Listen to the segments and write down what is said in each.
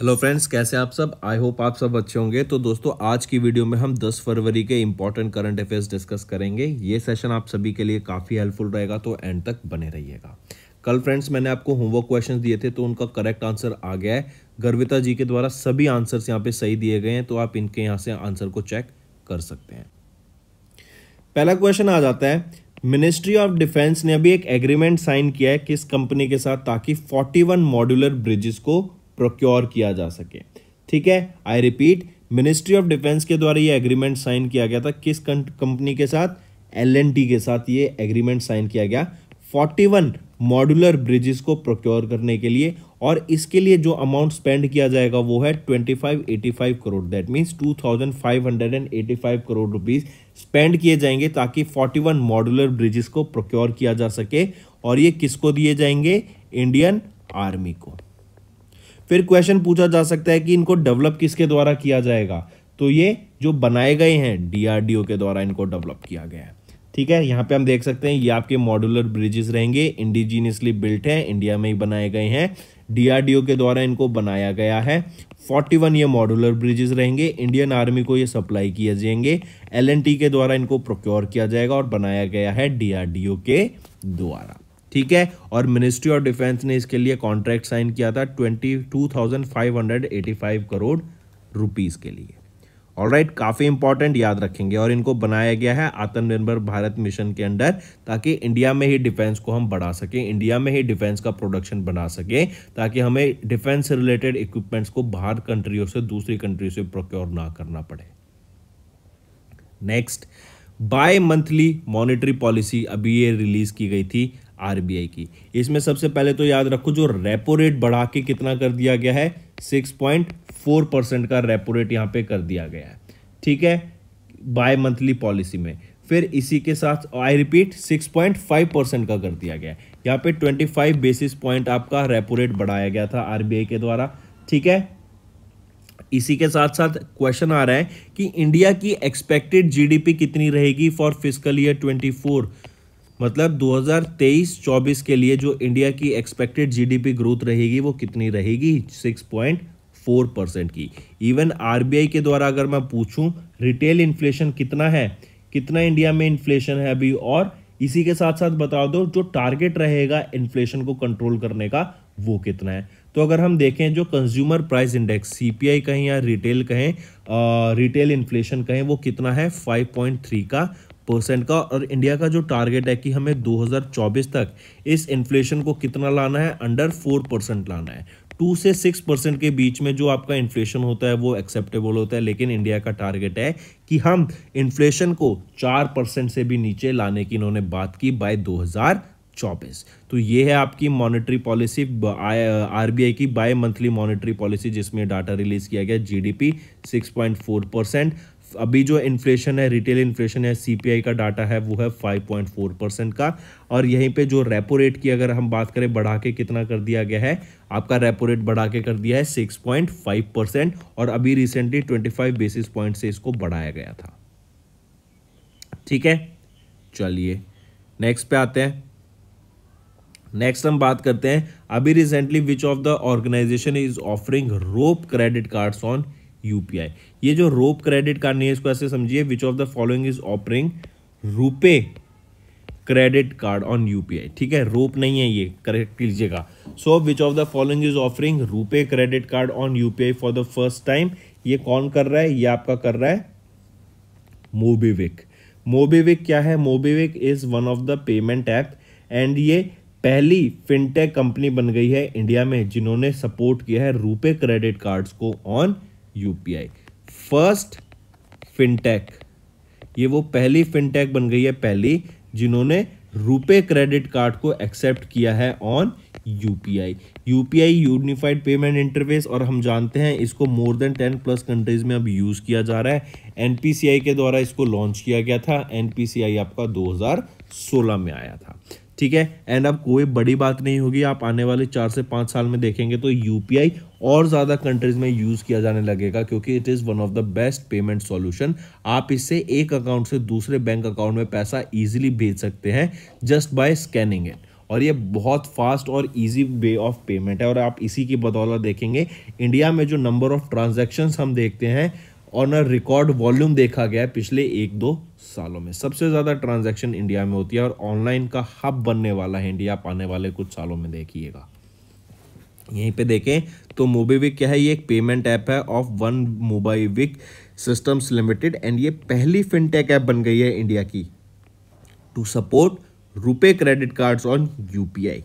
hello friends कैसे आप सब आई होप आप सब अच्छे होंगे तो दोस्तों आज की वीडियो में हम 10 फरवरी के इंपॉर्टेंट करंट अफेयर्स डिस्कस करेंगे ये सेशन आप सभी के लिए काफ़ी हेल्पफुल रहेगा तो एंड तक बने रहिएगा कल फ्रेंड्स मैंने आपको होमवर्क क्वेश्चंस दिए थे तो उनका करेक्ट आंसर आ गया है गर्विता जी के द्वारा सभी आंसर्स यहाँ पे सही दिए गए हैं तो आप इनके यहाँ से आंसर को चेक कर सकते हैं पहला क्वेश्चन आ जाता है मिनिस्ट्री ऑफ डिफेंस ने अभी एक एग्रीमेंट साइन किया है किस कंपनी के साथ ताकि वन मॉड्यूलर ब्रिजेस को प्रोक्योर किया जा सके ठीक है I repeat ministry of defence के द्वारा ये एग्रीमेंट साइन किया गया था किस कंपनी के साथ एल के साथ ये एग्रीमेंट साइन किया गया 41 मॉड्यूलर ब्रिजेस को प्रोक्योर करने के लिए और इसके लिए जो अमाउंट स्पेंड किया जाएगा वो है 2585 crore that means 2585 crore rupees spend किए जाएंगे ताकि 41 मॉड्यूलर ब्रिजेस को प्रोक्योर किया जा सके और ये किसको दिए जाएंगे इंडियन आर्मी को फिर क्वेश्चन पूछा जा सकता है कि इनको डेवलप किसके द्वारा किया जाएगा तो ये जो बनाए गए हैं डीआरडीओ के द्वारा इनको डेवलप किया गया है ठीक है यहाँ पे हम देख सकते हैं ये आपके मॉड्यूलर ब्रिजेस रहेंगे इंडिजीनियसली बिल्ट हैं इंडिया में ही बनाए गए हैं डीआरडीओ के द्वारा इनको बनाया गया है 41 ये मॉड्यूलर ब्रिजेस रहेंगे इंडियन आर्मी को ये सप्लाई किए जाएंगे एलएनटी के द्वारा इनको प्रोक्योर किया जाएगा और बनाया गया है डीआरडीओ के द्वारा ठीक है और मिनिस्ट्री ऑफ डिफेंस ने इसके लिए कॉन्ट्रैक्ट साइन किया था twenty two thousand five hundred eighty five crore rupees के लिए ऑल राइट right, काफ़ी इंपॉर्टेंट याद रखेंगे और इनको बनाया गया है आत्मनिर्भर भारत मिशन के अंडर ताकि इंडिया में ही डिफेंस को हम बढ़ा सकें इंडिया में ही डिफेंस का प्रोडक्शन बना सकें ताकि हमें डिफेंस रिलेटेड इक्विपमेंट्स को बाहर कंट्रियों से दूसरी कंट्री से प्रोक्योर ना करना पड़े next bimonthly monetary policy अभी ये रिलीज की गई थी आर की इसमें सबसे पहले तो याद रखो जो रेपो रेट बढ़ा के कितना कर दिया गया है 6.4 परसेंट का रेपो रेट यहाँ पे कर दिया गया है ठीक है बाय मंथली पॉलिसी में फिर इसी के साथ आई रिपीट 6.5 परसेंट का कर दिया गया है यहाँ पे 25 बेसिस पॉइंट आपका रेपो रेट बढ़ाया गया था आरबीआई के द्वारा ठीक है इसी के साथ साथ क्वेश्चन आ रहा है कि इंडिया की एक्सपेक्टेड जीडीपी कितनी रहेगी फॉर फिजिकल ईयर 24 मतलब 2023-24 के लिए जो इंडिया की एक्सपेक्टेड जीडीपी ग्रोथ रहेगी वो कितनी रहेगी 6.4 परसेंट की इवन आरबीआई के द्वारा अगर मैं पूछूं रिटेल इन्फ्लेशन कितना है कितना इंडिया में इन्फ्लेशन है अभी और इसी के साथ साथ बता दो जो टारगेट रहेगा इन्फ्लेशन को कंट्रोल करने का वो कितना है तो अगर हम देखें जो कंज्यूमर प्राइस इंडेक्स सीपीआई कहें या रिटेल कहें आ, रिटेल इन्फ्लेशन कहें वो कितना है 5.3 का परसेंट का और इंडिया का जो टारगेट है कि हमें 2024 तक इस इन्फ्लेशन को कितना लाना है अंडर फोर परसेंट लाना है टू से सिक्स परसेंट के बीच में जो आपका इन्फ्लेशन होता है वो एक्सेप्टेबल होता है लेकिन इंडिया का टारगेट है कि हम इन्फ्लेशन को चार परसेंट से भी नीचे लाने की इन्होंने बात की बाय चौबीस तो ये है आपकी मॉनेटरी पॉलिसी आरबीआई की बाय मंथली मॉनेटरी पॉलिसी जिसमें डाटा रिलीज किया गया जीडीपी 6.4 परसेंट अभी जो इन्फ्लेशन है रिटेल इन्फ्लेशन है सीपीआई का डाटा है वो है 5.4 परसेंट का और यहीं पे जो रेपो रेट की अगर हम बात करें बढ़ा के कितना कर दिया गया है आपका रेपो रेट बढ़ा के कर दिया है 6.5 परसेंट और अभी रिसेंटली 25 बेसिस पॉइंट से इसको बढ़ाया गया था ठीक है चलिए नेक्स्ट पे आते हैं नेक्स्ट हम बात करते हैं अभी recently which of the organisation is offering rope credit cards on UPI ये जो रोप क्रेडिट कार्ड नहीं है इसको ऐसे समझिए which of the following is offering RuPay credit card on UPI ठीक है रोप नहीं है ये करेक्ट लीजिएगा so which of the following is offering RuPay credit card on UPI for the first time ये कौन कर रहा है ये आपका कर रहा है मोबीविक मोबीविक क्या है MobiKwik is one of the payment app and ये पहली फिनटेक कंपनी बन गई है इंडिया में जिन्होंने सपोर्ट किया है रुपे क्रेडिट कार्ड्स को ऑन यूपीआई फर्स्ट फिनटेक ये वो पहली फिनटेक बन गई है पहली जिन्होंने रुपे क्रेडिट कार्ड को एक्सेप्ट किया है on UPI UPI unified payment interface और हम जानते हैं इसको more than ten plus countries में अब यूज़ किया जा रहा है एनपीसीआई के द्वारा इसको लॉन्च किया गया था एनपीसीआई आपका 2016 में आया था ठीक है एंड अब कोई बड़ी बात नहीं होगी आप आने वाले चार से पाँच साल में देखेंगे तो यू और ज़्यादा कंट्रीज़ में यूज़ किया जाने लगेगा क्योंकि it is one of the best payment solution आप इससे एक अकाउंट से दूसरे बैंक अकाउंट में पैसा ईजिली भेज सकते हैं जस्ट बाय स्कैनिंग इट और ये बहुत फास्ट और इजी वे ऑफ पेमेंट है और आप इसी की बदौलत देखेंगे इंडिया में जो नंबर ऑफ ट्रांजैक्शंस हम देखते हैं ऑन अ रिकॉर्ड वॉल्यूम देखा गया है पिछले एक दो सालों में सबसे ज़्यादा ट्रांजैक्शन इंडिया में होती है और ऑनलाइन का हब बनने वाला है इंडिया पाने वाले कुछ सालों में देखिएगा यहीं पे देखें तो मोबीविक क्या है ये एक पेमेंट ऐप है of one MobiKwik systems limited and ये पहली फिनटेक ऐप बन गई है इंडिया की to support RuPay credit cards on UPI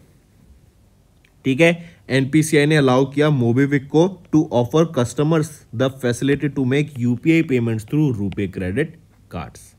ठीक है एनपीसीआई ने अलाउ किया मोबीविक को to offer customers the facility to make UPI payments through RuPay credit cards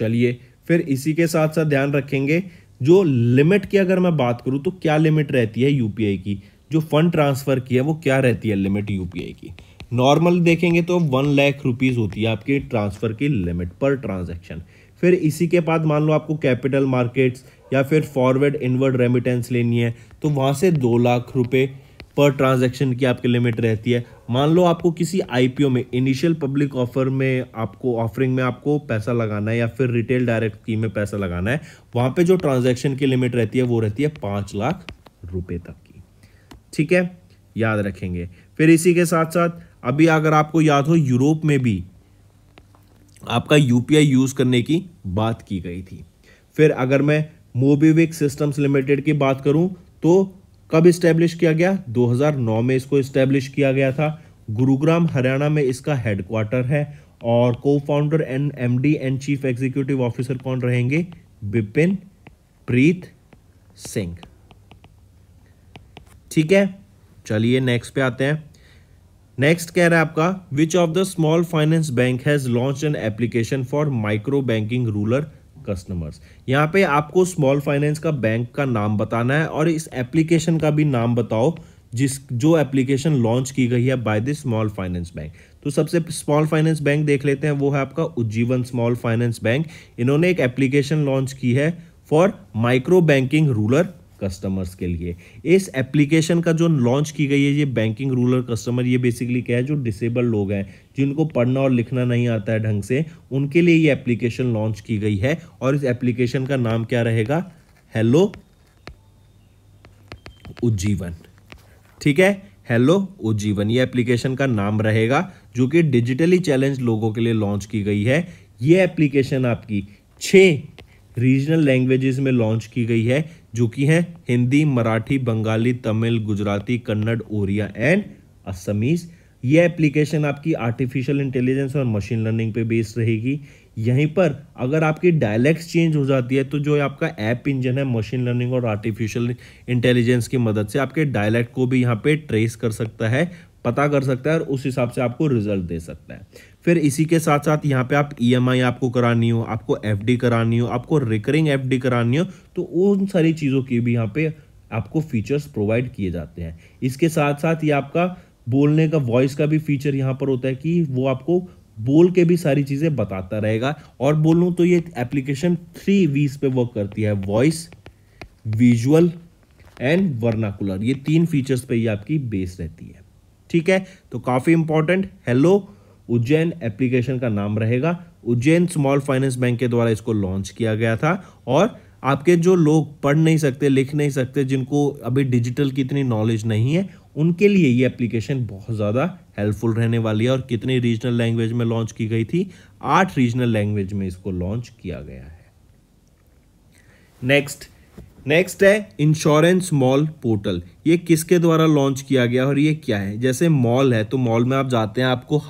चलिए फिर इसी के साथ साथ ध्यान रखेंगे जो लिमिट की अगर मैं बात करूँ तो क्या लिमिट रहती है यूपीआई की जो फंड ट्रांसफ़र की है वो क्या रहती है लिमिट यूपीआई की नॉर्मल देखेंगे तो वन लाख रुपीज़ होती है आपकी ट्रांसफ़र की लिमिट पर ट्रांजैक्शन फिर इसी के बाद मान लो आपको कैपिटल मार्केट्स या फिर फॉरवर्ड इनवर्ड रेमिटेंस लेनी है तो वहाँ से दो लाख रुपए पर ट्रांजैक्शन की आपकी लिमिट रहती है मान लो आपको किसी आईपीओ में इनिशियल पब्लिक ऑफर में आपको ऑफरिंग में आपको पैसा लगाना है या फिर रिटेल डायरेक्ट की में पैसा लगाना है वहां पे जो ट्रांजैक्शन की लिमिट रहती है वो रहती है पाँच लाख रुपए तक की ठीक है याद रखेंगे फिर इसी के साथ साथ अभी अगर आपको याद हो यूरोप में भी आपका यूपीआई यूज़ करने की बात की गई थी फिर अगर मैं मोबीविक सिस्टम्स लिमिटेड की बात करूं तो कब इस्टेब्लिश किया गया 2009 में इसको इस्टेब्लिश किया गया था गुरुग्राम हरियाणा में इसका हेडक्वार्टर है और co founder and MD and chief executive officer कौन रहेंगे बिपिन प्रीत सिंह ठीक है चलिए नेक्स्ट पे आते हैं नेक्स्ट कह रहा है आपका which of the small finance bank has launch an application for micro banking rural customers यहाँ पे आपको स्मॉल फाइनेंस का बैंक का नाम बताना है और इस एप्लीकेशन का भी नाम बताओ जिस जो एप्लीकेशन लॉन्च की गई है by the small finance bank तो सबसे स्मॉल फाइनेंस बैंक देख लेते हैं वो है आपका उज्जीवन स्मॉल फाइनेंस बैंक इन्होंने एक एप्लीकेशन लॉन्च की है for micro banking rural customers के लिए इस एप्लीकेशन का जो लॉन्च की गई है ये बैंकिंग रूलर कस्टमर ये बेसिकली क्या है जो डिसेबल लोग हैं जिनको पढ़ना और लिखना नहीं आता है ढंग से उनके लिए ये एप्लीकेशन लॉन्च की गई है और इस एप्लीकेशन का नाम क्या रहेगा हेलो उज्जीवन ठीक है हेलो उज्जीवन ये एप्लीकेशन का नाम रहेगा जो कि डिजिटली चैलेंज लोगों के लिए लॉन्च की गई है ये एप्लीकेशन आपकी छः रीजनल लैंग्वेजेस में लॉन्च की गई है जो कि हैं हिंदी मराठी बंगाली तमिल गुजराती कन्नड़ ओरिया एंड असमीज़ ये एप्लीकेशन आपकी आर्टिफिशियल इंटेलिजेंस और मशीन लर्निंग पे बेस्ड रहेगी यहीं पर अगर आपकी डायलैक्ट्स चेंज हो जाती है तो जो आपका ऐप इंजन है मशीन लर्निंग और आर्टिफिशियल इंटेलिजेंस की मदद से आपके डायलैक्ट को भी यहाँ पे ट्रेस कर सकता है पता कर सकता है और उस हिसाब से आपको रिजल्ट दे सकता है फिर इसी के साथ साथ यहाँ पे आप ईएमआई e आपको करानी हो आपको एफडी करानी हो आपको रिकरिंग एफडी करानी हो तो उन सारी चीज़ों की भी यहाँ पे आपको फीचर्स प्रोवाइड किए जाते हैं इसके साथ साथ ये आपका बोलने का वॉइस का भी फीचर यहाँ पर होता है कि वो आपको बोल के भी सारी चीज़ें बताता रहेगा और बोलूँ तो ये एप्लीकेशन थ्री वीज पे वर्क करती है वॉइस विजुअल एंड वर्नाकुलर ये तीन फीचर्स पे ये आपकी बेस रहती है ठीक है तो काफ़ी इंपॉर्टेंट हेलो उज्जैन एप्लीकेशन का नाम रहेगा उज्जैन स्मॉल फाइनेंस बैंक के द्वारा इसको लॉन्च किया गया था और आपके जो लोग पढ़ नहीं सकते लिख नहीं सकते जिनको अभी डिजिटल की इतनी नॉलेज नहीं है उनके लिए ये एप्लीकेशन बहुत ज़्यादा हेल्पफुल रहने वाली है और कितनी रीजनल लैंग्वेज में लॉन्च की गई थी आठ रीजनल लैंग्वेज में इसको लॉन्च किया गया है नेक्स्ट नेक्स्ट है इंश्योरेंस मॉल पोर्टल ये किसके द्वारा लॉन्च किया गया और ये क्या है जैसे मॉल है तो मॉल में आप जाते हैं आपको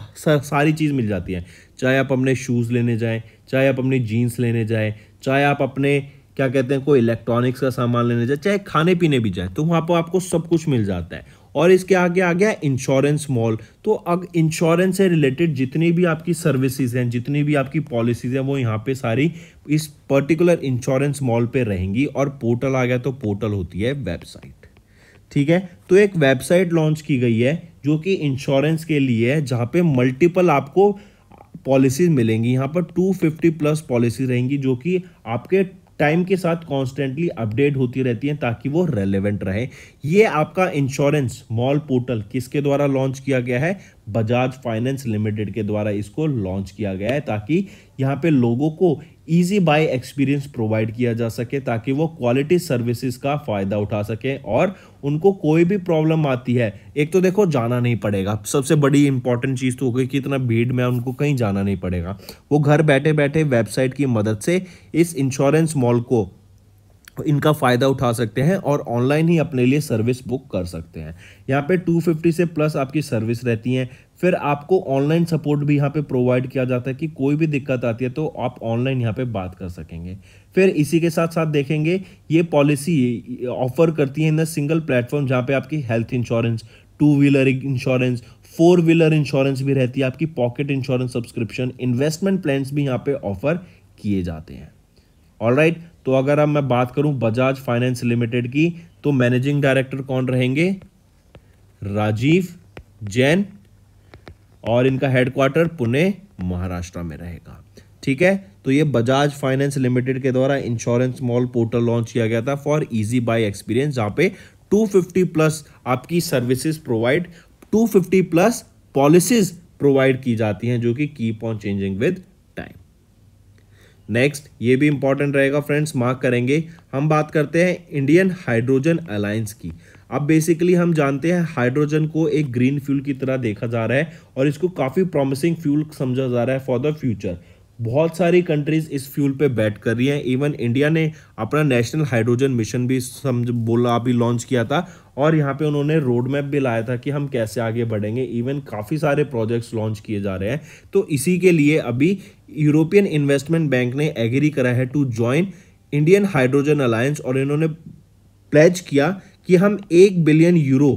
सारी चीज़ मिल जाती है चाहे आप अपने शूज़ लेने जाएं चाहे आप अपनी जीन्स लेने जाएं चाहे आप अपने क्या कहते हैं कोई इलेक्ट्रॉनिक्स का सामान लेने जाए चाहे खाने पीने भी जाए तो वहाँ पर आपको सब कुछ मिल जाता है और इसके आगे आ गया इंश्योरेंस मॉल तो अब इंश्योरेंस से रिलेटेड जितनी भी आपकी सर्विसेज हैं जितनी भी आपकी पॉलिसीज़ हैं वो यहाँ पे सारी इस पर्टिकुलर इंश्योरेंस मॉल पे रहेंगी और पोर्टल आ गया तो पोर्टल होती है वेबसाइट ठीक है तो एक वेबसाइट लॉन्च की गई है जो कि इंश्योरेंस के लिए है जहाँ पे मल्टीपल आपको पॉलिसीज मिलेंगी यहाँ पर 250 प्लस पॉलिसी रहेंगी जो कि आपके टाइम के साथ कॉन्स्टेंटली अपडेट होती रहती हैं ताकि वो रेलिवेंट रहे ये आपका इंश्योरेंस मॉल पोर्टल किसके द्वारा लॉन्च किया गया है बजाज फाइनेंस लिमिटेड के द्वारा इसको लॉन्च किया गया है ताकि यहाँ पे लोगों को ईजी बाय एक्सपीरियंस प्रोवाइड किया जा सके ताकि वो क्वालिटी सर्विसेज का फ़ायदा उठा सकें और उनको कोई भी प्रॉब्लम आती है एक तो देखो जाना नहीं पड़ेगा सबसे बड़ी इंपॉर्टेंट चीज़ तो हो गई कि इतना भीड़ में उनको कहीं जाना नहीं पड़ेगा वो घर बैठे बैठे वेबसाइट की मदद से इस इंश्योरेंस मॉल को इनका फ़ायदा उठा सकते हैं और ऑनलाइन ही अपने लिए सर्विस बुक कर सकते हैं यहाँ पे 250 से प्लस आपकी सर्विस रहती हैं फिर आपको ऑनलाइन सपोर्ट भी यहाँ पे प्रोवाइड किया जाता है कि कोई भी दिक्कत आती है तो आप ऑनलाइन यहाँ पे बात कर सकेंगे फिर इसी के साथ साथ देखेंगे ये पॉलिसी ऑफर करती है इन सिंगल प्लेटफॉर्म जहाँ पे आपकी health insurance two wheeler insurance four wheeler insurance भी रहती है आपकी pocket insurance subscription investment plan भी यहाँ पे ऑफर किए जाते हैं ऑल राइट right, तो अगर अब मैं बात करूं बजाज फाइनेंस लिमिटेड की तो मैनेजिंग डायरेक्टर कौन रहेंगे राजीव जैन और इनका हेडक्वार्टर पुणे महाराष्ट्र में रहेगा ठीक है तो ये बजाज फाइनेंस लिमिटेड के द्वारा इंश्योरेंस मॉल पोर्टल लॉन्च किया गया था फॉर इजी बाय एक्सपीरियंस जहाँ पे 250 प्लस आपकी services provide 250 plus policies provide की जाती हैं जो कि keep on changing with time next ये भी इंपॉर्टेंट रहेगा फ्रेंड्स मार्क करेंगे हम बात करते हैं इंडियन हाइड्रोजन अलायंस की अब बेसिकली हम जानते हैं हाइड्रोजन को एक ग्रीन फ्यूल की तरह देखा जा रहा है और इसको काफ़ी प्रॉमिसिंग फ्यूल समझा जा रहा है फॉर द फ्यूचर बहुत सारी कंट्रीज इस फ्यूल पे बैट कर रही हैं इवन इंडिया ने अपना नेशनल हाइड्रोजन मिशन भी समझ बोला अभी लॉन्च किया था और यहाँ पे उन्होंने रोड मैप भी लाया था कि हम कैसे आगे बढ़ेंगे इवन काफ़ी सारे प्रोजेक्ट्स लॉन्च किए जा रहे हैं तो इसी के लिए अभी यूरोपियन इन्वेस्टमेंट बैंक ने एग्री करा है to join Indian hydrogen alliance और इन्होंने प्लेज किया कि हम एक बिलियन यूरो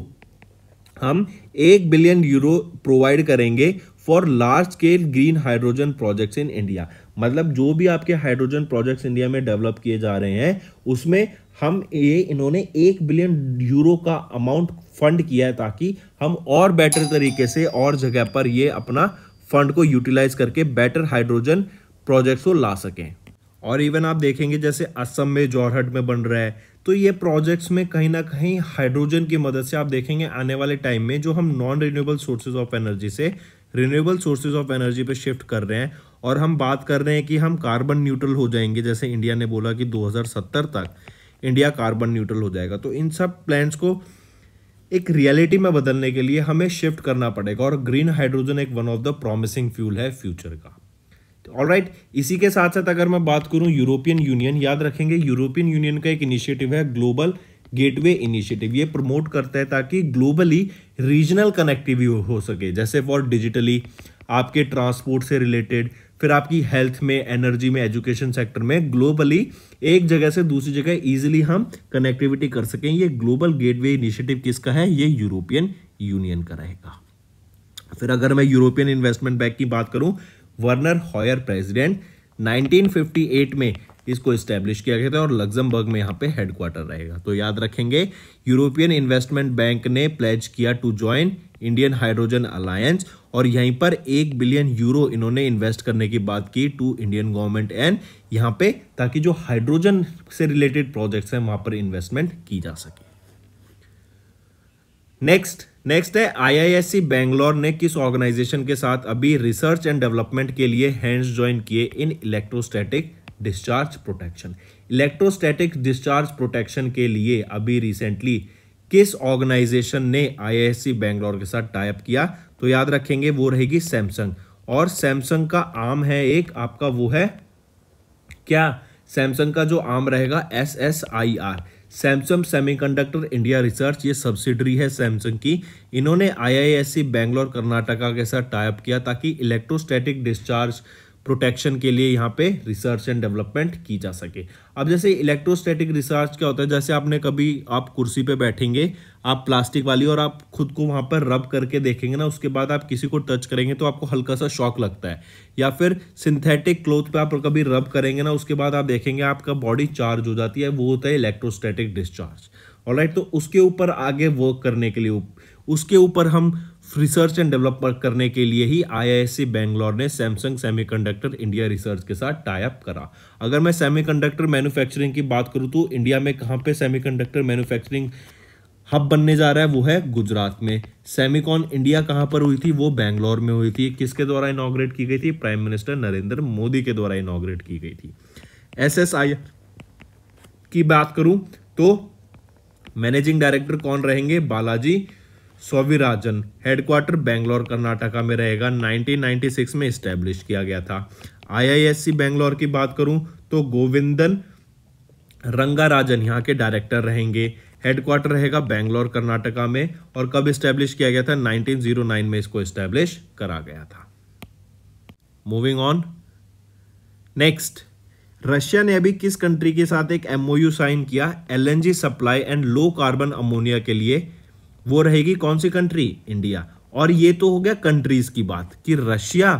हम एक बिलियन यूरो प्रोवाइड करेंगे for large scale green hydrogen projects in India मतलब जो भी आपके हाइड्रोजन प्रोजेक्ट्स इंडिया में डेवलप किए जा रहे हैं उसमें हम ये इन्होंने एक बिलियन यूरो का अमाउंट फंड किया है ताकि हम और बेटर तरीके से और जगह पर ये अपना फंड को यूटिलाइज करके बेटर हाइड्रोजन प्रोजेक्ट्स को ला सकें और इवन आप देखेंगे जैसे असम में जोरहट में बन रहा है तो ये प्रोजेक्ट्स में कहीं ना कहीं हाइड्रोजन की मदद से आप देखेंगे आने वाले टाइम में जो हम non renewable sources of energy से रिन्यूएबल सोर्सेज ऑफ एनर्जी पे शिफ्ट कर रहे हैं और हम बात कर रहे हैं कि हम कार्बन न्यूट्रल हो जाएंगे जैसे इंडिया ने बोला कि 2070 तक इंडिया कार्बन न्यूट्रल हो जाएगा तो इन सब प्लान्स को एक रियलिटी में बदलने के लिए हमें शिफ्ट करना पड़ेगा और ग्रीन हाइड्रोजन एक one of the promising fuel है फ्यूचर का ऑल राइट right, इसी के साथ साथ अगर मैं बात करूं यूरोपियन यूनियन याद रखेंगे यूरोपियन यूनियन का एक इनिशिएटिव है ग्लोबल गेटवे इनिशिएटिव ये प्रमोट करता है ताकि ग्लोबली रीजनल कनेक्टिविटी हो सके जैसे फॉर डिजिटली आपके ट्रांसपोर्ट से रिलेटेड फिर आपकी हेल्थ में एनर्जी में एजुकेशन सेक्टर में ग्लोबली एक जगह से दूसरी जगह इजिली हम कनेक्टिविटी कर सकें ये ग्लोबल गेटवे इनिशिएटिव किसका है ये यूरोपियन यूनियन का रहेगा फिर अगर मैं यूरोपियन इन्वेस्टमेंट बैंक की बात करूं वर्नर हॉयर प्रेसिडेंट 1958 में इसको इस्टेब्लिश किया गया था और लग्जमबर्ग में यहाँ पे हेडक्वार्टर रहेगा तो याद रखेंगे यूरोपियन इन्वेस्टमेंट बैंक ने प्लेज किया to join Indian hydrogen alliance और यहीं पर एक बिलियन यूरो इन्होंने इन्वेस्ट करने की बात की टू इंडियन गवर्नमेंट एंड यहाँ पे ताकि जो हाइड्रोजन से रिलेटेड प्रोजेक्ट्स हैं वहाँ पर इन्वेस्टमेंट की जा सके नेक्स्ट नेक्स्ट है आईआईएससी बेंगलोर ने किस ऑर्गेनाइजेशन के साथ अभी रिसर्च एंड डेवलपमेंट के लिए हैंड्स ज्वाइन किए in electrostatic discharge protection electrostatic discharge protection के लिए अभी रिसेंटली किस ऑर्गेनाइजेशन ने आईआईएससी बेंगलोर के साथ टाइप किया तो याद रखेंगे वो रहेगी सैमसंग और सैमसंग का आम है एक आपका वो है क्या सैमसंग का जो आम रहेगा S S I R Samsung semiconductor India research ये सब्सिडरी है सैमसंग की इन्होंने आईआईएससी बेंगलोर कर्नाटका के साथ टाइप किया ताकि इलेक्ट्रोस्टैटिक डिस्चार्ज प्रोटेक्शन के लिए यहाँ पे रिसर्च एंड डेवलपमेंट की जा सके अब जैसे इलेक्ट्रोस्टैटिक रिसर्च क्या होता है जैसे आपने कभी आप कुर्सी पे बैठेंगे आप प्लास्टिक वाली और आप खुद को वहाँ पर रब करके देखेंगे ना उसके बाद आप किसी को टच करेंगे तो आपको हल्का सा शॉक लगता है या फिर सिंथेटिक क्लोथ पे आप कभी रब करेंगे ना उसके बाद आप देखेंगे आपका बॉडी चार्ज हो जाती है वो होता है इलेक्ट्रोस्टैटिक डिस्चार्ज ऑलराइट तो उसके ऊपर आगे वर्क करने के लिए उसके ऊपर हम रिसर्च एंड डेवलप करने के लिए ही आईआईएससी बैंगलोर ने सैमसंग सेमीकंडक्टर इंडिया रिसर्च के साथ टाइप करा अगर मैं सेमीकंडक्टर मैन्युफैक्चरिंग की बात करूँ तो इंडिया में कहाँ पे सेमीकंडक्टर मैन्युफैक्चरिंग हब बनने जा रहा है वो है गुजरात में सेमिकॉन इंडिया कहाँ पर हुई थी वो बैंगलोर में हुई थी किसके द्वारा इनाग्रेट की गई थी प्राइम मिनिस्टर नरेंद्र मोदी के द्वारा इनाग्रेट की गई थी एस की बात करूँ तो मैनेजिंग डायरेक्टर कौन रहेंगे बालाजी सोविराजन हेडक्वार्टर बेंगलोर कर्नाटका में रहेगा 1996 में स्टैब्लिश किया गया था आईआईएससी बेंगलोर की बात करूं तो गोविंदन रंगाराजन यहाँ के डायरेक्टर रहेंगे हेडक्वार्टर रहेगा बेंगलोर कर्नाटका में और कब स्टैब्लिश किया गया था 1909 में इसको स्टैब्लिश करा गया था मूविंग ऑन नेक्स्ट रशिया ने अभी किस कंट्री के साथ एक एमओयू साइन किया LNG supply and low carbon ammonia के लिए वो रहेगी कौन सी कंट्री इंडिया और ये तो हो गया कंट्रीज की बात कि रशिया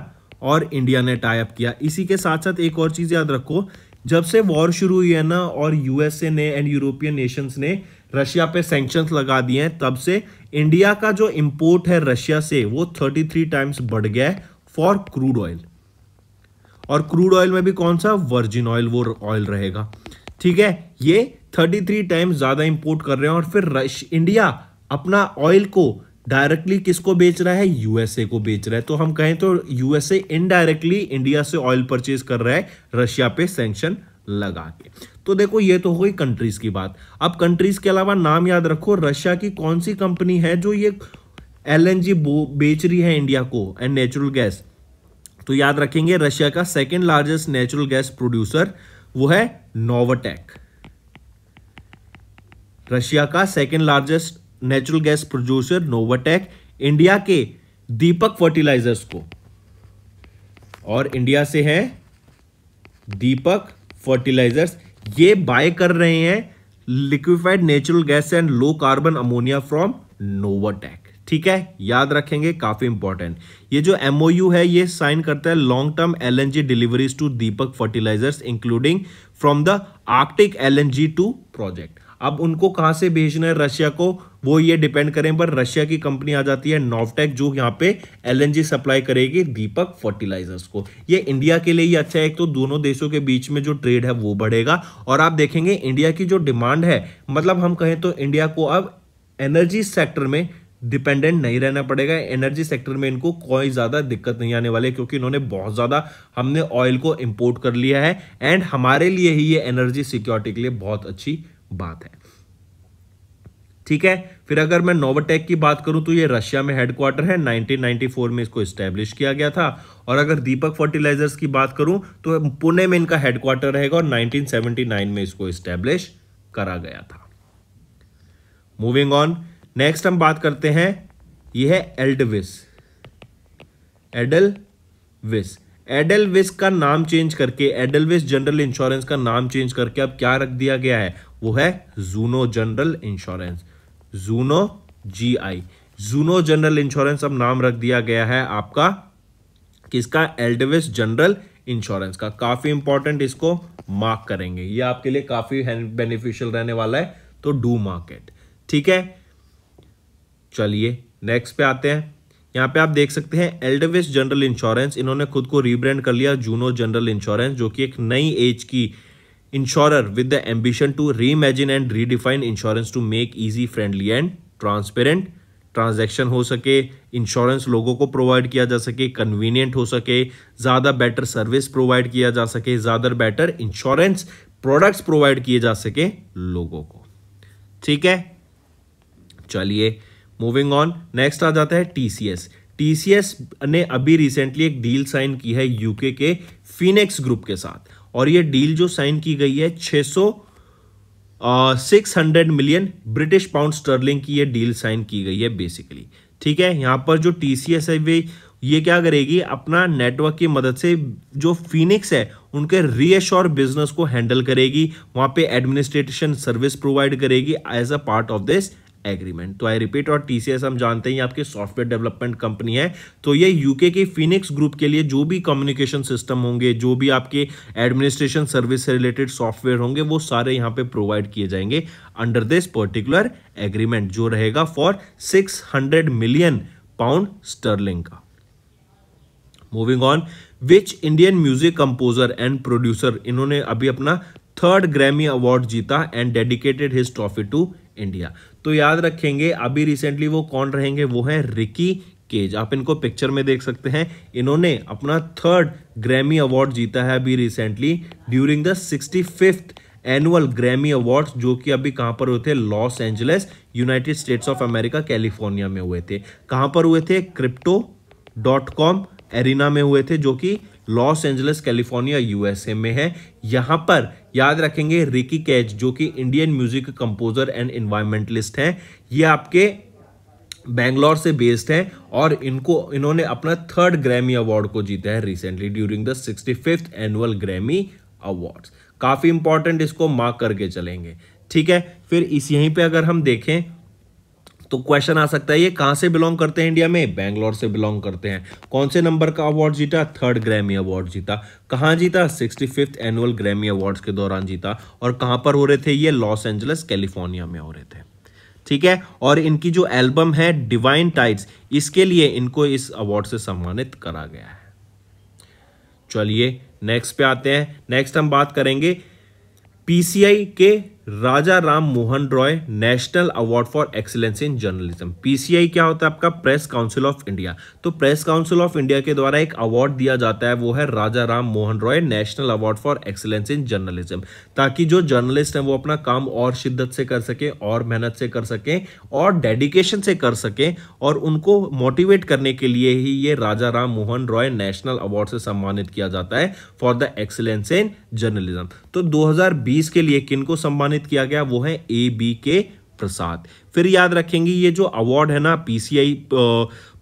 और इंडिया ने टाइप किया इसी के साथ साथ एक और चीज़ याद रखो जब से वॉर शुरू हुई है ना और यूएसए ने एंड यूरोपियन नेशंस ने रशिया पे सेंक्शन लगा दिए हैं तब से इंडिया का जो इंपोर्ट है रशिया से वो 33 टाइम्स बढ़ गया है फॉर क्रूड ऑयल और क्रूड ऑयल में भी कौन सा वर्जिन ऑयल वो ऑयल रहेगा ठीक है ये 33 टाइम्स ज़्यादा इंपोर्ट कर रहे हैं और फिर रश इंडिया अपना ऑयल को डायरेक्टली किसको बेच रहा है यूएसए को बेच रहा है तो हम कहें तो यूएसए इनडायरेक्टली इंडिया से ऑयल परचेज कर रहा है रशिया पे सेंक्शन लगा के तो देखो ये तो हो गई कंट्रीज की बात अब कंट्रीज के अलावा नाम याद रखो रशिया की कौन सी कंपनी है जो ये एलएनजी बेच रही है इंडिया को एंड नेचुरल गैस तो याद रखेंगे रशिया का second largest natural gas producer वो है नोवाटेक रशिया का second largest natural gas producer Novatek India के दीपक फर्टिलाइजर्स को और इंडिया से है दीपक फर्टिलाइजर्स ये बाय कर रहे हैं liquefied natural gas and low carbon ammonia from Novatek ठीक है याद रखेंगे काफी इंपॉर्टेंट ये जो एमओयू है ये साइन करता है long term LNG deliveries to Deepak fertilisers including from the Arctic LNG two project अब उनको कहाँ से भेजना है रशिया को वो ये डिपेंड करें पर रशिया की कंपनी आ जाती है नॉवटेक जो यहाँ पे एलएनजी सप्लाई करेगी दीपक फर्टिलाइजर्स को ये इंडिया के लिए ही अच्छा है एक तो दोनों देशों के बीच में जो ट्रेड है वो बढ़ेगा और आप देखेंगे इंडिया की जो डिमांड है मतलब हम कहें तो इंडिया को अब एनर्जी सेक्टर में डिपेंडेंट नहीं रहना पड़ेगा एनर्जी सेक्टर में इनको कोई ज़्यादा दिक्कत नहीं आने वाली क्योंकि इन्होंने बहुत ज़्यादा हमने ऑयल को इम्पोर्ट कर लिया है एंड हमारे लिए ही ये एनर्जी सिक्योरिटी के लिए बहुत अच्छी बात है ठीक है फिर अगर मैं नोवाटेक की बात करूं तो ये रशिया में हेडक्वार्टर है 1994 में इसको स्टैब्लिश किया गया था और अगर दीपक फर्टिलाइजर्स की बात करूं तो पुणे में इनका हेडक्वार्टर रहेगा और 1979 में इसको स्टैब्लिश करा गया था मूविंग ऑन नेक्स्ट हम बात करते हैं यह है एल्डविस एडल विस एडलविस का नाम चेंज करके एडलविस जनरल इंश्योरेंस का नाम चेंज करके अब क्या रख दिया गया है वो है Juno general insurance Juno G I Juno general insurance अब नाम रख दिया गया है आपका किसका एल्डविस जनरल इंश्योरेंस का काफ़ी इंपॉर्टेंट इसको मार्क करेंगे ये आपके लिए काफ़ी बेनिफिशियल रहने वाला है तो डू मार्केट ठीक है चलिए नेक्स्ट पे आते हैं यहां पे आप देख सकते हैं एल्डविस जनरल इंश्योरेंस इन्होंने खुद को रीब्रांड कर लिया जूनो जनरल इंश्योरेंस जो कि एक नई एज की insurer with the ambition to reimagine and redefine insurance to make easy friendly and transparent transaction हो सके इंश्योरेंस लोगों को प्रोवाइड किया जा सके कन्वीनियंट हो सके ज़्यादा बेटर सर्विस प्रोवाइड किया जा सके ज़्यादा बेटर इंश्योरेंस प्रोडक्ट्स प्रोवाइड किए जा सके लोगों को ठीक है चलिए मूविंग ऑन नेक्स्ट आ जाता है टीसीएस टीसीएस ने अभी रिसेंटली एक डील साइन की है यूके के फिनेक्स ग्रुप के साथ और ये डील जो साइन की गई है 600 six hundred million British pound sterling की ये डील साइन की गई है बेसिकली ठीक है यहाँ पर जो टी सी एस है वे ये क्या करेगी अपना नेटवर्क की मदद से जो फिनिक्स है उनके रीएश्योर बिजनेस को हैंडल करेगी वहाँ पे एडमिनिस्ट्रेशन सर्विस प्रोवाइड करेगी as a part of this agreement तो आई रिपीट और टीसीएस हम जानते हैं आपके सॉफ्टवेयर डेवलपमेंट कंपनी है तो ये यूके के फिनिक्स ग्रुप के लिए जो भी कम्युनिकेशन सिस्टम होंगे जो भी आपके एडमिनिस्ट्रेशन सर्विस से रिलेटेड सॉफ्टवेयर होंगे वो सारे यहाँ पे प्रोवाइड किए जाएंगे अंडर दिस पर्टिकुलर एग्रीमेंट जो रहेगा for six million pound sterling का moving on which Indian music composer and producer इन्होंने अभी अपना थर्ड ग्रैमी अवार्ड जीता and dedicated his trophy to India तो याद रखेंगे अभी रिसेंटली वो कौन रहेंगे वो है रिकी केज आप इनको पिक्चर में देख सकते हैं इन्होंने अपना थर्ड ग्रैमी अवार्ड जीता है अभी recently during the sixty fifth annual Grammy award जो कि अभी कहां पर हुए थे Los Angeles United States of America California में हुए थे कहां पर हुए थे क्रिप्टो डॉट कॉम एरिना में हुए थे जो कि लॉस एंजलिस कैलिफोर्निया यूएसए में है यहाँ पर याद रखेंगे रिकी कैच जो कि Indian music composer and environmentalist हैं ये आपके बैंगलोर से बेस्ड हैं और इनको इन्होंने अपना थर्ड ग्रैमी अवार्ड को जीता है recently during the sixty fifth annual Grammy award काफ़ी इंपॉर्टेंट इसको मार्क करके चलेंगे ठीक है फिर इस यहीं पे अगर हम देखें तो क्वेश्चन आ सकता है ये कहां से बिलोंग करते हैं इंडिया में बैंगलोर से बिलोंग करते हैं कौन से नंबर का अवार्ड जीता थर्ड ग्रैमी अवार्ड जीता कहां जीता sixty fifth annual Grammy award के दौरान जीता और कहां पर हो रहे थे ये लॉस एंजलिस कैलिफोर्निया में हो रहे थे ठीक है और इनकी जो एल्बम है डिवाइन टाइट्स इसके लिए इनको इस अवार्ड से सम्मानित करा गया है चलिए नेक्स्ट पे आते हैं नेक्स्ट हम बात करेंगे पीसीआई के Raja Ram Mohan Roy national award for excellence in journalism PCI क्या होता है आपका प्रेस काउंसिल ऑफ इंडिया तो प्रेस काउंसिल ऑफ इंडिया के द्वारा एक अवार्ड दिया जाता है वो है Raja Ram Mohan Roy national award for excellence in journalism ताकि जो जर्नलिस्ट हैं वो अपना काम और शिद्दत से कर सकें और मेहनत से कर सकें और डेडिकेशन से कर सकें और उनको मोटिवेट करने के लिए ही ये राजा राम मोहन रॉय नेशनल अवार्ड से सम्मानित किया जाता है for the excellence in journalism तो दो के लिए किनको सम्मानित सम्मानित किया गया वो है ए बी के प्रसाद फिर याद रखेंगे ये जो अवार्ड है ना PCI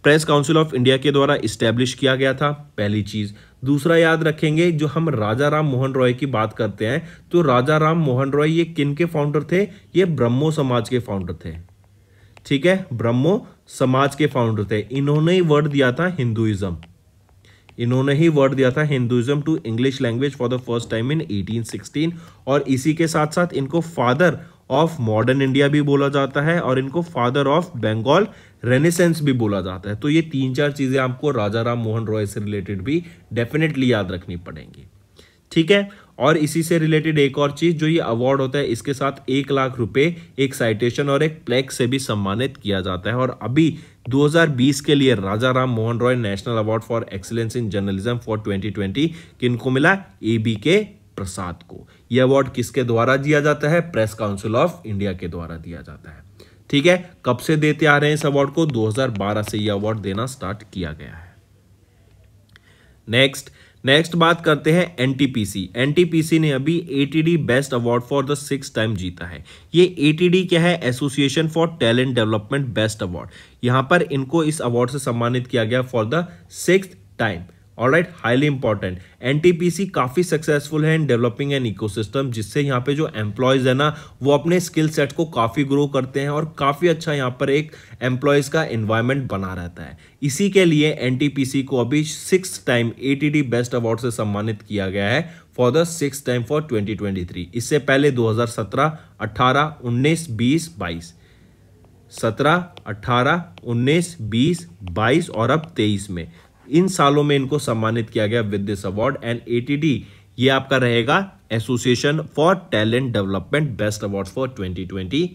press council of India के द्वारा इस्टेब्लिश किया गया था पहली चीज दूसरा याद रखेंगे जो हम राजा राम मोहन रॉय की बात करते हैं तो राजा राम मोहन रॉय ये किन के फाउंडर थे ये ब्रह्मो समाज के फाउंडर थे ठीक है ब्रह्मो समाज के फाउंडर थे इन्होंने ही वर्ड दिया था हिंदुइज्म इन्होंने ही वर्ड दिया था Hinduism to English language for the first time in 1816 और इसी के साथ साथ इनको फादर ऑफ मॉडर्न इंडिया भी बोला जाता है और इनको फादर ऑफ बंगाल रेनेसेंस भी बोला जाता है तो ये तीन चार चीज़ें आपको राजा राम मोहन रॉय से रिलेटेड भी डेफिनेटली याद रखनी पड़ेंगी ठीक है और इसी से रिलेटेड एक और चीज़ जो ये अवार्ड होता है इसके साथ एक लाख रुपए एक साइटेशन और एक प्लेक से भी सम्मानित किया जाता है और अभी 2020 के लिए Raja Ram Mohan Roy national award for excellence in journalism for 2020 किनको मिला ए बी के प्रसाद को यह अवार्ड किसके द्वारा दिया जाता है प्रेस काउंसिल ऑफ इंडिया के द्वारा दिया जाता है ठीक है कब से देते आ रहे हैं इस अवार्ड को 2012 से यह अवार्ड देना स्टार्ट किया गया है नेक्स्ट नेक्स्ट बात करते हैं एनटीपीसी एनटीपीसी ने अभी ATD best award for the six time जीता है ये एटीडी क्या है association for talent development best award यहाँ पर इनको इस अवार्ड से सम्मानित किया गया for the six time all right highly important सी काफ़ी सक्सेसफुल है इन डेवलपिंग एन इकोसिस्टम जिससे यहाँ पे जो एम्प्लॉयज़ है ना वो अपने स्किल सेट को काफ़ी ग्रो करते हैं और काफ़ी अच्छा यहाँ पर एक एम्प्लॉयज़ का एनवायरमेंट बना रहता है इसी के लिए सी को अभी six time D best award से सम्मानित किया गया है for the six time for 2023 इससे पहले 2017, 18, 19, 20, बाईस सत्रह अट्ठारह उन्नीस बीस बाईस और अब तेईस में इन सालों में इनको सम्मानित किया गया with this award and ATD ये आपका रहेगा association for talent development best award for twenty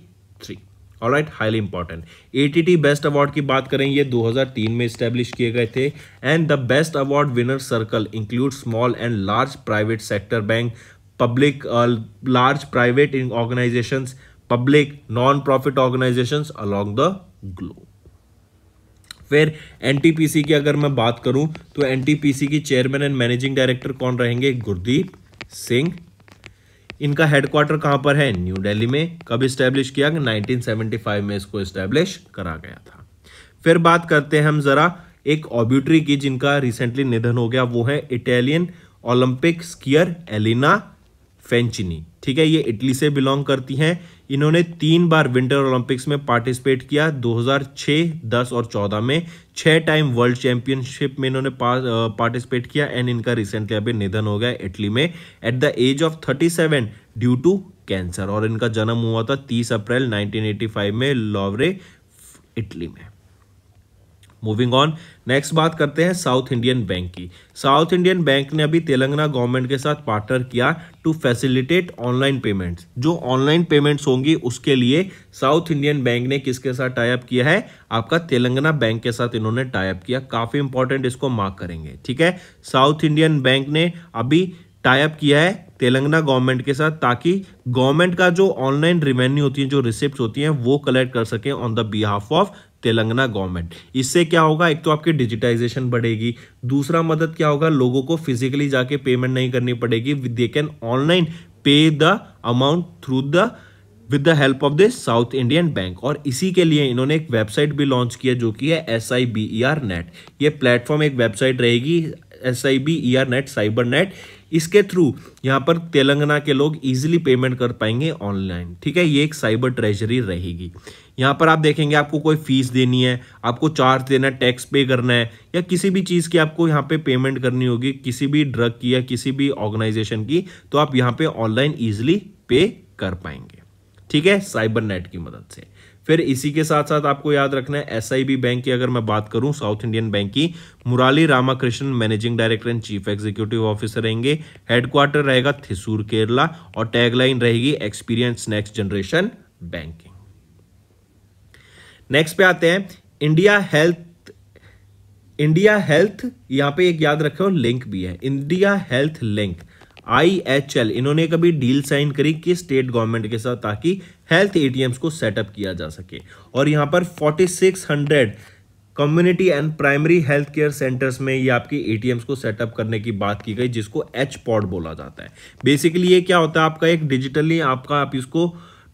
all right highly important A T T best award की बात करें ये 2003 में स्टेब्लिश किए गए थे and the best award winner circle include small and large private sector bank public large private organisations public non profit organizations along the globe फिर NTPC की अगर मैं बात करूं तो एनटीपीसी की चेयरमैन एंड मैनेजिंग डायरेक्टर कौन रहेंगे गुरदीप सिंह इनका हेडक्वार्टर कहां पर है न्यू दिल्ली में कब स्टैब्लिश किया गया 1975 में इसको इस्टेब्लिश करा गया था फिर बात करते हैं हम जरा एक ऑब्यूटरी की जिनका रिसेंटली निधन हो गया वो है Italian Olympic skier Elena Fanchini ठीक है ये इटली से बिलोंग करती हैं इन्होंने तीन बार विंटर ओलंपिक्स में पार्टिसिपेट किया 2006, 10 और 14 में छह टाइम वर्ल्ड चैंपियनशिप में इन्होंने पार्टिसिपेट किया एंड इनका रिसेंटली अभी निधन हो गया इटली में at the age of 37 due to cancer और इनका जन्म हुआ था 30 अप्रैल 1985 में लॉवरे इटली में मूविंग ऑन नेक्स्ट बात करते हैं साउथ इंडियन बैंक की साउथ इंडियन बैंक ने अभी तेलंगाना गवर्नमेंट के साथ पार्टनर किया टू फैसिलिटेट ऑनलाइन पेमेंट्स जो ऑनलाइन पेमेंट्स होंगी उसके लिए साउथ इंडियन बैंक ने किसके साथ टाइप किया है आपका तेलंगाना बैंक के साथ इन्होंने टाइप किया काफ़ी इंपॉर्टेंट इसको मार्क करेंगे ठीक है साउथ इंडियन बैंक ने अभी टाइप किया है तेलंगाना गवर्नमेंट के साथ ताकि गवर्नमेंट का जो ऑनलाइन रिवेन्यू होती है जो रिसिप्ट होती हैं वो कलेक्ट कर सके on the behalf of Telangana government इससे क्या होगा एक तो आपकी डिजिटाइजेशन बढ़ेगी दूसरा मदद क्या होगा लोगों को फिजिकली जाके पेमेंट नहीं करनी पड़ेगी with they can online pay the amount through the with the help of the South Indian bank और इसी के लिए इन्होंने एक वेबसाइट भी लॉन्च किया जो कि है S I B E R net ये प्लेटफॉर्म एक वेबसाइट रहेगी S I B E R net cyber net इसके थ्रू यहाँ पर तेलंगाना के लोग इजिली पेमेंट कर पाएंगे ऑनलाइन ठीक है ये एक साइबर ट्रेजरी रहेगी यहाँ पर आप देखेंगे आपको कोई फीस देनी है आपको चार्ज देना है टैक्स पे करना है या किसी भी चीज़ की आपको यहाँ पे पेमेंट करनी होगी किसी भी ड्रग की या किसी भी ऑर्गेनाइजेशन की तो आप यहाँ पे ऑनलाइन ईजिली पे कर पाएंगे ठीक है साइबर नेट की मदद से फिर इसी के साथ साथ आपको याद रखना है एस बैंक की अगर मैं बात करूं साउथ इंडियन बैंक की Murali Ramakrishnan managing director and chief executive officer रहेंगे हेडक्वार्टर रहेगा थिसूर केरला और टैगलाइन रहेगी experience next generation banking next पे आते हैं इंडिया हेल्थ इंडिया हेल्थ यहां पे एक याद रखे हो लिंक भी है India health link I H L इन्होंने कभी डील साइन करी किस स्टेट गवर्नमेंट के साथ ताकि हेल्थ एटीएम्स को सेटअप किया जा सके और यहाँ पर 4600 community and primary health care centres में ये आपके एटीएम्स को सेटअप करने की बात की गई जिसको एच पॉड बोला जाता है बेसिकली ये क्या होता है आपका एक डिजिटली आपका आप इसको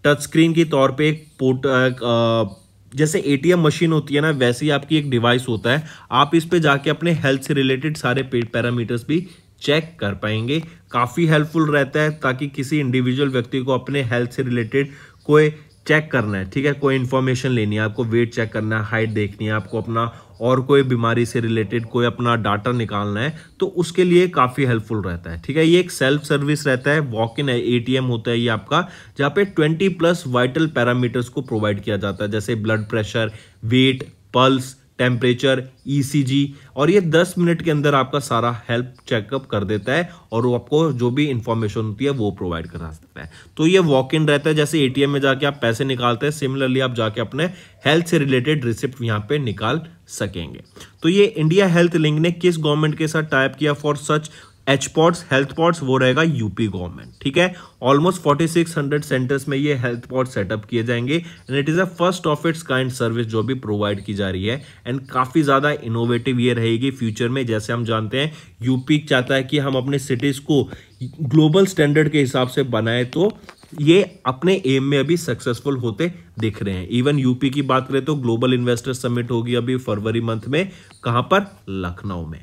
टच स्क्रीन के तौर पर एक पोर्ट जैसे एटीएम मशीन होती है ना वैसे ही आपकी एक डिवाइस होता है आप इस पे जाके अपने हेल्थ से रिलेटेड सारे पैरामीटर्स भी चेक कर पाएंगे काफ़ी हेल्पफुल रहता है ताकि किसी इंडिविजुअल व्यक्ति को अपने हेल्थ से रिलेटेड कोई चेक करना है ठीक है कोई इन्फॉर्मेशन लेनी है आपको वेट चेक करना है हाइट देखनी है आपको अपना और कोई बीमारी से रिलेटेड कोई अपना डाटा निकालना है तो उसके लिए काफ़ी हेल्पफुल रहता है ठीक है ये एक सेल्फ सर्विस रहता है वॉक इन एम होता है ये आपका जहाँ पे 20 प्लस वाइटल पैरामीटर्स को प्रोवाइड किया जाता है जैसे blood pressure weight pulse temperature ECG e और ये 10 मिनट के अंदर आपका सारा हेल्प चेकअप कर देता है और वो आपको जो भी इंफॉर्मेशन होती है वो प्रोवाइड करा सकता है तो ये वॉक इन रहता है जैसे एटीएम में जाके आप पैसे निकालते हैं सिमिलरली आप जाके अपने हेल्थ से रिलेटेड रिसिप्ट यहाँ पे निकाल सकेंगे तो ये इंडिया हेल्थ लिंक ने किस गवर्नमेंट के साथ टाइप किया for such H pods health pods वो रहेगा यूपी गवर्नमेंट ठीक है almost forty six hundred centres में ये हेल्थ पॉट सेटअप किए जाएंगे and it is a first of its kind service जो भी प्रोवाइड की जा रही है एंड काफ़ी ज़्यादा इनोवेटिव ये रहेगी फ्यूचर में जैसे हम जानते हैं यूपी चाहता है कि हम अपने सिटीज़ को ग्लोबल स्टैंडर्ड के हिसाब से बनाए तो ये अपने एम में अभी सक्सेसफुल होते दिख रहे हैं इवन यूपी की बात करें तो ग्लोबल इन्वेस्टर्स समिट होगी अभी फरवरी मंथ में कहां पर लखनऊ में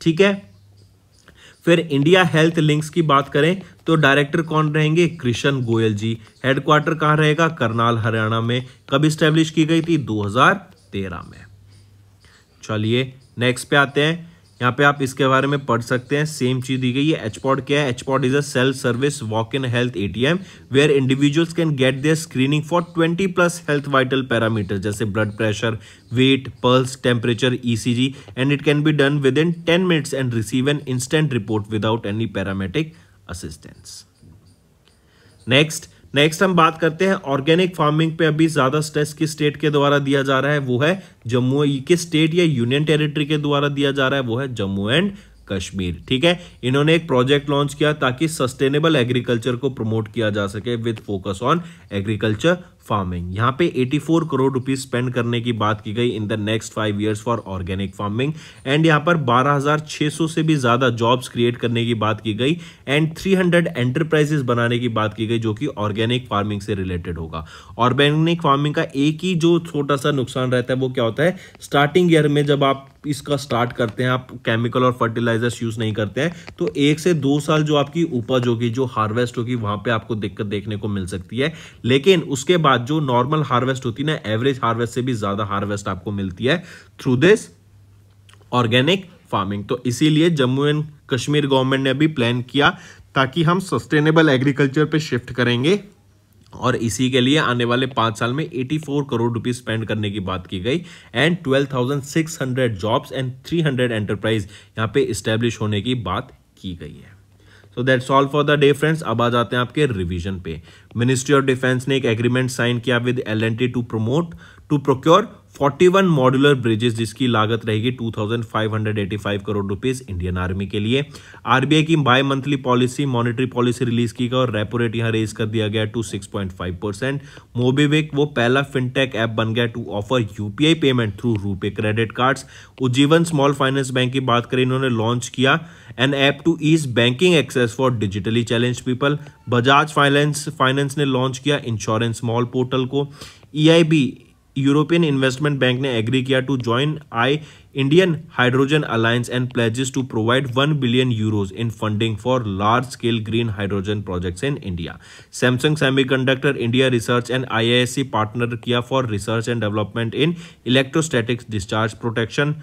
ठीक है फिर इंडिया हेल्थ लिंक्स की बात करें तो डायरेक्टर कौन रहेंगे कृष्ण गोयल जी हेडक्वार्टर कहाँ रहेगा करनाल हरियाणा में कब स्टैब्लिश की गई थी 2013 में चलिए नेक्स्ट पे आते हैं यहाँ पे आप इसके बारे में पढ़ सकते हैं सेम चीज दी गई है एचपॉड क्या है H pod is a self service walk in health ATM where individuals can get their screening for 20 plus health vital parameter जैसे blood pressure weight pulse temperature ECG and it can be done with in ten minutes and receive an instant report without any paramedic assistance next next हम बात करते हैं organic farming पे अभी ज्यादा stress किस state के द्वारा दिया जा रहा है वो है जम्मू किस स्टेट या यूनियन टेरिटरी के द्वारा दिया जा रहा है वो है जम्मू एंड कश्मीर ठीक है इन्होंने एक प्रोजेक्ट लॉन्च किया ताकि सस्टेनेबल एग्रीकल्चर को प्रमोट किया जा सके with focus on agriculture farming यहाँ पे 84 करोड़ रुपीस स्पेंड करने की बात की गई in the next five years for organic farming and यहाँ पर 12,600 से भी ज़्यादा जॉब्स क्रिएट करने की बात की गई एंड 300 एंटरप्राइजेस बनाने की बात की गई जो कि ऑर्गेनिक फार्मिंग से रिलेटेड होगा ऑर्गेनिक फार्मिंग का एक ही जो छोटा सा नुकसान रहता है वो क्या होता है स्टार्टिंग ईयर में जब आप इसका स्टार्ट करते हैं आप केमिकल और फर्टिलाइजर्स यूज़ नहीं करते हैं तो एक से दो साल जो आपकी उपज होगी जो हार्वेस्ट होगी वहां पे आपको दिक्कत देखने को मिल सकती है लेकिन उसके बाद बाद जो नॉर्मल हार्वेस्ट होती है ना एवरेज हार्वेस्ट से भी ज्यादा हार्वेस्ट आपको मिलती है थ्रू दिस ऑर्गेनिक फार्मिंग तो इसीलिए जम्मू एंड कश्मीर गवर्नमेंट ने अभी प्लान किया ताकि हम सस्टेनेबल एग्रीकल्चर पे शिफ्ट करेंगे और इसी के लिए आने वाले पांच साल में 84 करोड़ रुपीज स्पेंड करने की बात की गई एंड 12,600 जॉब्स एंड 300 एंटरप्राइज यहां पे इस्टेब्लिश होने की बात की गई है तो that's all for the day friends अब आ जाते हैं आपके रिवीजन पे मिनिस्ट्री ऑफ डिफेंस ने एक एग्रीमेंट साइन किया with L to promote to procure 41 modular bridges जिसकी लागत रहेगी 2585 करोड़ रुपीस इंडियन आर्मी के लिए आरबीआई की bimonthly policy monetary policy release की गई और रेपो रेट यहां रेज कर दिया गया टू 6.5 परसेंट मोबीविक वो पहला फिनटेक ऐप बन गया to offer UPI payment through RuPay credit cards Ujjivan small finance bank की बात करें इन्होंने लॉन्च किया an app to ease banking access for digitally challenge people Bajaj finance finance ने लॉन्च किया इंश्योरेंस मॉल पोर्टल को ई e यूरोपियन इन्वेस्टमेंट बैंक ने एग्री किया to join I Indian hydrogen alliance and pledges to provide one billion euros in funding for large scale green hydrogen projects in India Samsung semiconductor India research and IISc partner किया for research and development in electrostatics discharge protection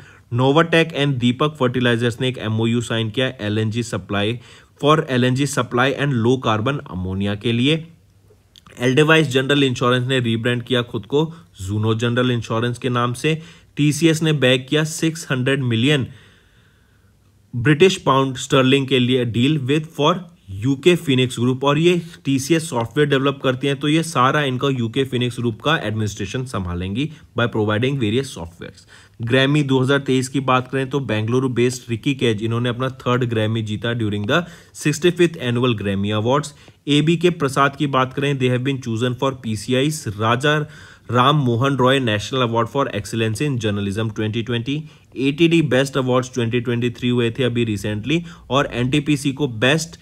Novatek and Deepak fertilisers ने एक MOU sign किया LNG supply for LNG supply and low carbon ammonia के लिए एल्डेवाइस general insurance ने rebrand किया खुद को जूनो जनरल इंश्योरेंस के नाम से टीसीएस ने बैक किया 600 मिलियन ब्रिटिश पाउंड स्टर्लिंग के लिए deal with for UK Phoenix group और ये टीसीएस सॉफ्टवेयर डेवलप करती हैं तो ये सारा इनका यूके फिनिक्स ग्रुप का एडमिनिस्ट्रेशन संभालेंगी by providing various softwares Grammy 2023 की बात करें तो बेंगलुरु बेस्ड रिकी कैज इन्होंने अपना थर्ड ग्रैमी जीता during the sixty fifth annual Grammy awards A B K Prasad की बात करें they have been chosen for PCI Raja Ram Mohan Roy national award for excellence in journalism 2020 ATD best awards 2023 हुए थे अभी रिसेंटली और एन को बेस्ट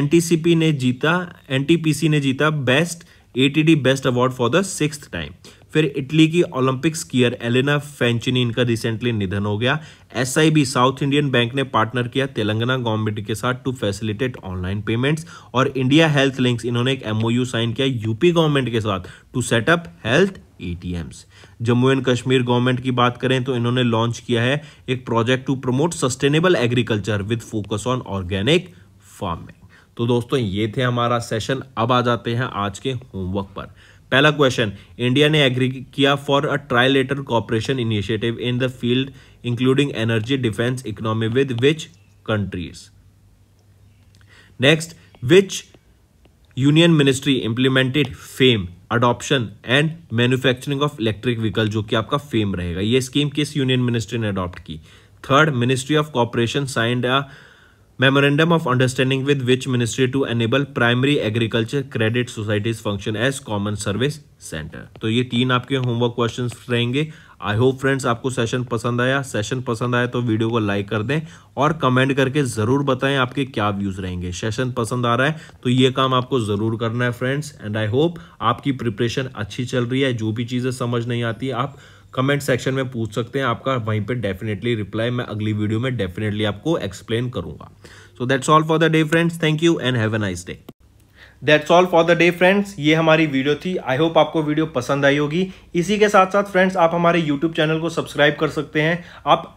एन ने जीता एन ने जीता best a best award for the six time फिर इटली की ओलंपिक स्कीयर एलिना फेंचिनी इनका रिसेंटली निधन हो गया एसआईबी साउथ इंडियन बैंक ने पार्टनर किया तेलंगाना गवर्नमेंट के साथ टू फैसिलिटेट ऑनलाइन पेमेंट्स और इंडिया हेल्थ लिंक्स इन्होंने एक एमओयू साइन किया यूपी गवर्नमेंट के साथ to setup health ATMs Jammu and Kashmir government की बात करें तो इन्होंने लॉन्च किया है एक project to promote sustainable agriculture with focus on organic farming तो दोस्तों ये थे हमारा सेशन अब आ जाते हैं आज के होमवर्क पर पहला क्वेश्चन इंडिया ने एग्री किया for a letter cooperation initiative in the field including energy defence economy with which countries next which union ministry implemented FAME adoption and manufacturing of electric vehicle जो कि आपका FAME रहेगा यह scheme किस union ministry ने adopt की third ministry of cooperation signed a memorandum of understanding with which ministry to enable primary agriculture credit societies function as common service centre तो ये तीन आपके होमवर्क क्वेश्चन रहेंगे आई होप फ्रेंड्स आपको session पसंद आया सेशन पसंद आया तो वीडियो को लाइक कर दें और कमेंट करके ज़रूर बताएं आपके क्या व्यूज़ रहेंगे सेशन पसंद आ रहा है तो ये काम आपको ज़रूर करना है फ्रेंड्स एंड आई होप आपकी प्रिपरेशन अच्छी चल रही है जो भी चीज़ें समझ नहीं आती आप कमेंट सेक्शन में पूछ सकते हैं आपका वहीं पे डेफिनेटली रिप्लाई मैं अगली वीडियो में डेफिनेटली आपको एक्सप्लेन करूंगा so that's all for the day friends thank you and have a nice day that's all for the day friends ये हमारी वीडियो थी आई होप आपको वीडियो पसंद आई होगी इसी के साथ साथ फ्रेंड्स आप हमारे यूट्यूब चैनल को सब्सक्राइब कर सकते हैं आप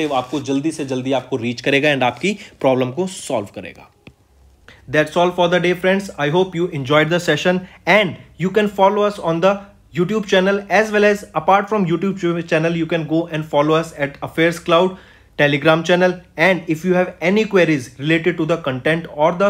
रिप्रेजेंटेटिव आपको जल्दी से जल्दी आपको रीच करेगा एंड आपकी प्रॉब्लम को सॉल्व करेगा that's all for the day friends I hope you enjoyed the session and you can follow us on the YouTube channel as well as apart from YouTube channel you can go and follow us at Affairs Cloud Telegram channel and if you have any queries related to the content or the